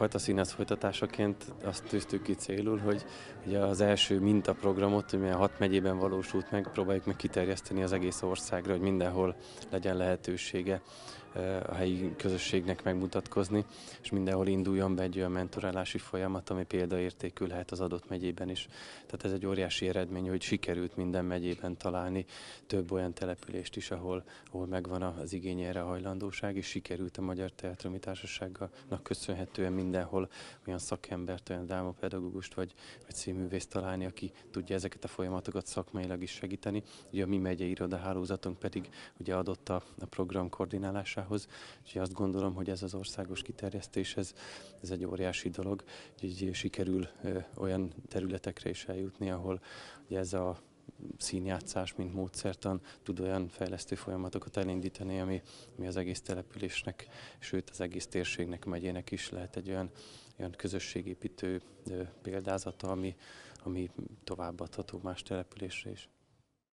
fajta színház folytatásaként azt tűztük ki célul, hogy ugye az első mintaprogramot, ami a hat megyében valósult meg, próbáljuk meg kiterjeszteni az egész országra, hogy mindenhol legyen lehetősége a helyi közösségnek megmutatkozni, és mindenhol induljon be egy olyan mentorálási folyamat, ami példaértékű lehet az adott megyében is. Tehát ez egy óriási eredmény, hogy sikerült minden megyében találni több olyan települést is, ahol, ahol megvan az igény erre a hajlandóság, és sikerült a Magyar Teatrumi Társaságnak köszönhetően mindenhol olyan szakembert, olyan drámapedagógust vagy, vagy színművészt találni, aki tudja ezeket a folyamatokat szakmailag is segíteni. Ugye a mi megyei irodahálózatunk pedig ugye adott a, a program koordinálását hatásához. Úgyhogy azt gondolom, hogy ez az országos kiterjesztés, ez, ez egy óriási dolog, így, sikerül ö, olyan területekre is eljutni, ahol ugye ez a színjátszás, mint módszertan tud olyan fejlesztő folyamatokat elindítani, ami, ami az egész településnek, sőt az egész térségnek, megyének is lehet egy olyan, olyan közösségépítő példázata, ami, ami továbbadható más településre is.